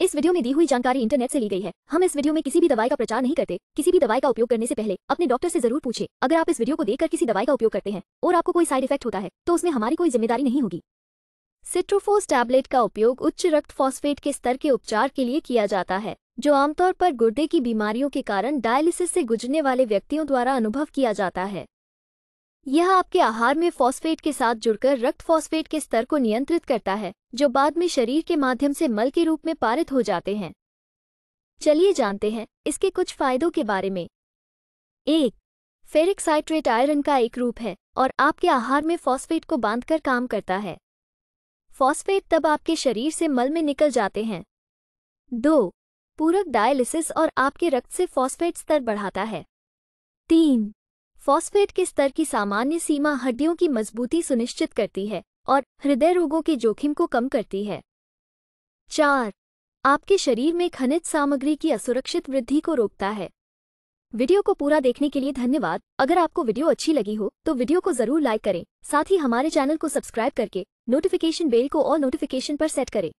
इस वीडियो में दी हुई जानकारी इंटरनेट से ली गई है हम इस वीडियो में किसी भी दवाई का प्रचार नहीं करते किसी भी दवाई का उपयोग करने से पहले अपने डॉक्टर से जरूर पूछे अगर आप इस वीडियो को देखकर किसी दवाई का उपयोग करते हैं और आपको कोई साइड इफेक्ट होता है तो उसमें हमारी कोई जिम्मेदारी नहीं होगी सिट्रोफोस टैबलेट का उपयोग उच्च रक्त फॉस्फेट के स्तर के उपचार के लिए किया जाता है जो आमतौर पर गुर्दे की बीमारियों के कारण डायलिसिस से गुजरने वाले व्यक्तियों द्वारा अनुभव किया जाता है यह आपके आहार में फॉस्फेट के साथ जुड़कर रक्त फॉस्फेट के स्तर को नियंत्रित करता है जो बाद में शरीर के माध्यम से मल के रूप में पारित हो जाते हैं चलिए जानते हैं इसके कुछ फायदों के बारे में एक फेरिक साइट्रेट आयरन का एक रूप है और आपके आहार में फॉस्फेट को बांधकर काम करता है फॉस्फेट तब आपके शरीर से मल में निकल जाते हैं दो पूरक डायलिसिस और आपके रक्त से फॉस्फेट स्तर बढ़ाता है तीन फॉस्फेट के स्तर की सामान्य सीमा हड्डियों की मजबूती सुनिश्चित करती है और हृदय रोगों के जोखिम को कम करती है चार आपके शरीर में खनिज सामग्री की असुरक्षित वृद्धि को रोकता है वीडियो को पूरा देखने के लिए धन्यवाद अगर आपको वीडियो अच्छी लगी हो तो वीडियो को जरूर लाइक करें साथ ही हमारे चैनल को सब्सक्राइब करके नोटिफिकेशन बेल को और नोटिफिकेशन पर सेट करें